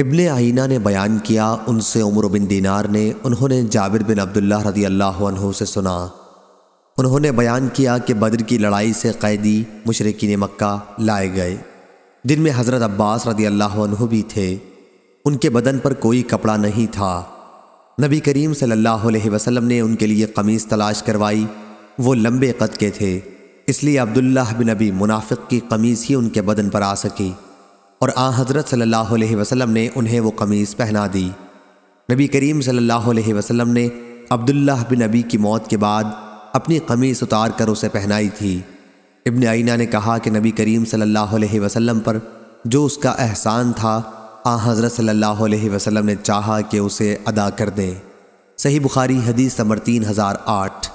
इबन आइना ने बयान किया उनसे उमर बिन दीनार ने उन्होंने जाबिर बिन अब्दुल्ला रदी अल्लाह से सुना उन्होंने बयान किया कि बद्र की लड़ाई से कैदी मुशरकिन मक्का लाए गए दिन में हज़रत अब्बास रदी अल्लाह भी थे उनके बदन पर कोई कपड़ा नहीं था नबी करीम सल्लल्लाहु अलैहि वसल्लम ने उनके लिए कमीज़ तलाश करवाई वो लंबे कद के थे इसलिए अब्दुल्ला बिन अबी मुनाफिक की कमीज़ ही उनके बदन पर आ सकी और आ हज़रत सल्लल्लाहु अलैहि वसल्लम ने उन्हें वो कमीज़ पहना दी नबी करीम सल्लल्लाहु अलैहि वसल्लम ने अब्दुल्लाह बिन नबी की मौत के बाद अपनी कमीज़ उतार कर उसे पहनाई थी इब्न आइना ने कहा कि नबी करीम सल्लल्लाहु अलैहि वसल्लम पर जो उसका एहसान था आ हज़रत सल्लल्लाहु अलैहि वसल्लम ने चाहा कि उसे अदा कर दें सही बुखारी हदीस नंबर तीन हज़ार आठ